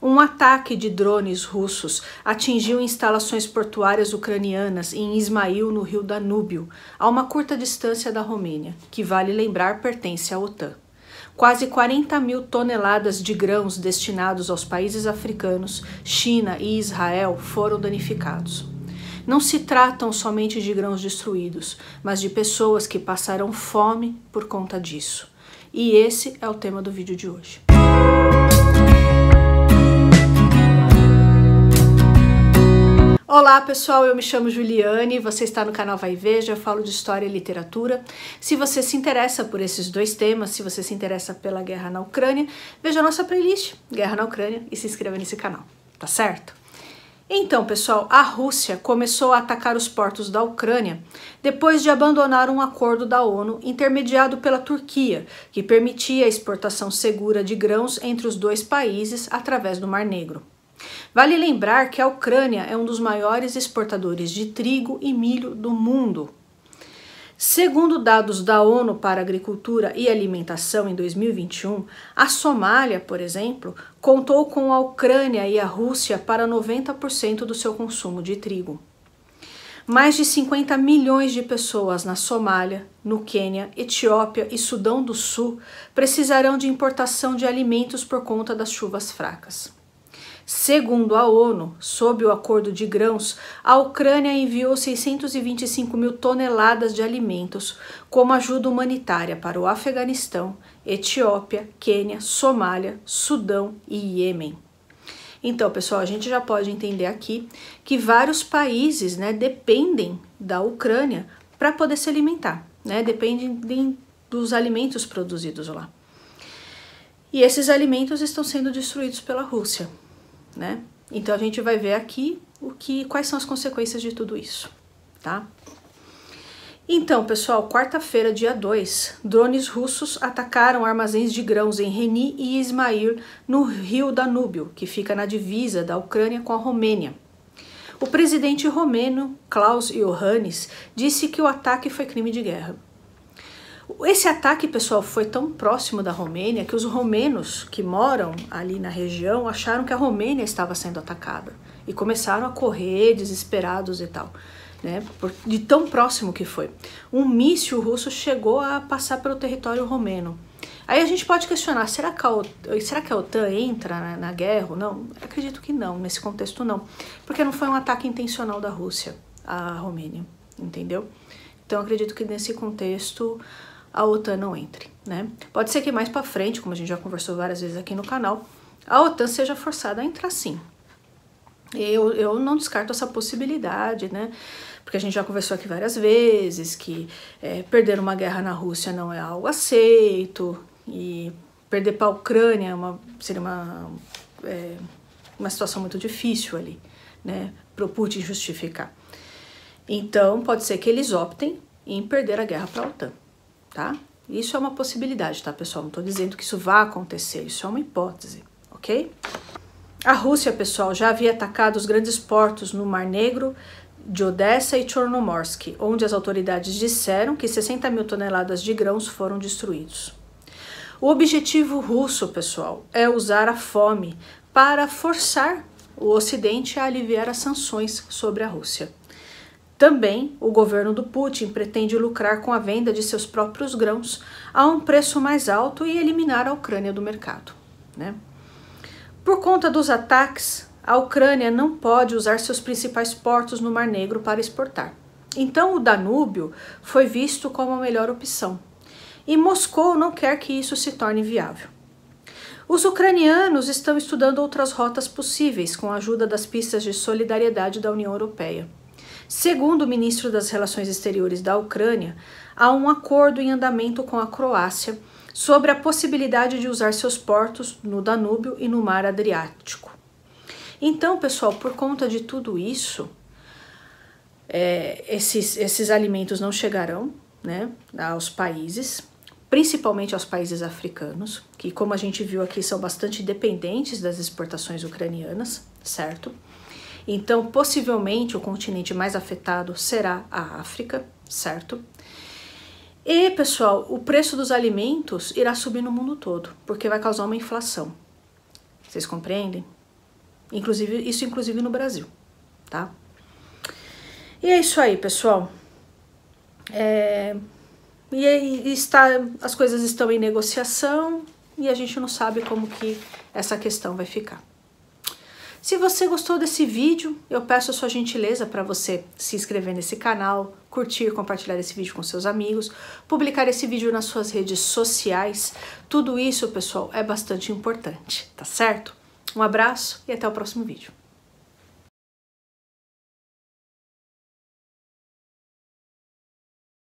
Um ataque de drones russos atingiu instalações portuárias ucranianas em Ismail, no rio Danúbio, a uma curta distância da Romênia, que vale lembrar pertence à OTAN. Quase 40 mil toneladas de grãos destinados aos países africanos, China e Israel foram danificados não se tratam somente de grãos destruídos, mas de pessoas que passaram fome por conta disso. E esse é o tema do vídeo de hoje. Olá pessoal, eu me chamo Juliane, você está no canal Vai Veja, eu falo de história e literatura. Se você se interessa por esses dois temas, se você se interessa pela guerra na Ucrânia, veja a nossa playlist Guerra na Ucrânia e se inscreva nesse canal, tá certo? Então, pessoal, a Rússia começou a atacar os portos da Ucrânia depois de abandonar um acordo da ONU intermediado pela Turquia, que permitia a exportação segura de grãos entre os dois países através do Mar Negro. Vale lembrar que a Ucrânia é um dos maiores exportadores de trigo e milho do mundo. Segundo dados da ONU para Agricultura e Alimentação em 2021, a Somália, por exemplo, contou com a Ucrânia e a Rússia para 90% do seu consumo de trigo. Mais de 50 milhões de pessoas na Somália, no Quênia, Etiópia e Sudão do Sul precisarão de importação de alimentos por conta das chuvas fracas. Segundo a ONU, sob o acordo de grãos, a Ucrânia enviou 625 mil toneladas de alimentos como ajuda humanitária para o Afeganistão, Etiópia, Quênia, Somália, Sudão e Iêmen. Então, pessoal, a gente já pode entender aqui que vários países né, dependem da Ucrânia para poder se alimentar, né? Dependem dos alimentos produzidos lá. E esses alimentos estão sendo destruídos pela Rússia né? Então a gente vai ver aqui o que, quais são as consequências de tudo isso, tá? Então, pessoal, quarta-feira, dia 2, drones russos atacaram armazéns de grãos em Reni e Ismail, no rio Danúbio, que fica na divisa da Ucrânia com a Romênia. O presidente romeno, Klaus Iohannis, disse que o ataque foi crime de guerra. Esse ataque, pessoal, foi tão próximo da Romênia que os romenos que moram ali na região acharam que a Romênia estava sendo atacada e começaram a correr desesperados e tal. Né, de tão próximo que foi. Um míssil russo chegou a passar pelo território romeno. Aí a gente pode questionar, será que a, OTAN, será que a OTAN entra na, na guerra ou não? Eu acredito que não, nesse contexto não. Porque não foi um ataque intencional da Rússia à Romênia, entendeu? Então acredito que nesse contexto a OTAN não entre, né? Pode ser que mais para frente, como a gente já conversou várias vezes aqui no canal, a OTAN seja forçada a entrar sim. Eu, eu não descarto essa possibilidade, né? Porque a gente já conversou aqui várias vezes que é, perder uma guerra na Rússia não é algo aceito e perder para a Ucrânia é uma, seria uma, é, uma situação muito difícil ali, né? Para o Putin justificar. Então, pode ser que eles optem em perder a guerra para a OTAN tá? Isso é uma possibilidade, tá, pessoal? Não estou dizendo que isso vá acontecer, isso é uma hipótese, ok? A Rússia, pessoal, já havia atacado os grandes portos no Mar Negro de Odessa e Chornomorsk, onde as autoridades disseram que 60 mil toneladas de grãos foram destruídos. O objetivo russo, pessoal, é usar a fome para forçar o Ocidente a aliviar as sanções sobre a Rússia. Também, o governo do Putin pretende lucrar com a venda de seus próprios grãos a um preço mais alto e eliminar a Ucrânia do mercado. Né? Por conta dos ataques, a Ucrânia não pode usar seus principais portos no Mar Negro para exportar. Então, o Danúbio foi visto como a melhor opção. E Moscou não quer que isso se torne viável. Os ucranianos estão estudando outras rotas possíveis com a ajuda das pistas de solidariedade da União Europeia. Segundo o ministro das Relações Exteriores da Ucrânia, há um acordo em andamento com a Croácia sobre a possibilidade de usar seus portos no Danúbio e no Mar Adriático. Então, pessoal, por conta de tudo isso, é, esses, esses alimentos não chegarão né, aos países, principalmente aos países africanos, que, como a gente viu aqui, são bastante dependentes das exportações ucranianas, certo? Então, possivelmente, o continente mais afetado será a África, certo? E, pessoal, o preço dos alimentos irá subir no mundo todo, porque vai causar uma inflação. Vocês compreendem? Inclusive, isso inclusive no Brasil, tá? E é isso aí, pessoal. É... E aí está, as coisas estão em negociação e a gente não sabe como que essa questão vai ficar. Se você gostou desse vídeo, eu peço a sua gentileza para você se inscrever nesse canal, curtir, compartilhar esse vídeo com seus amigos, publicar esse vídeo nas suas redes sociais. Tudo isso, pessoal, é bastante importante, tá certo? Um abraço e até o próximo vídeo.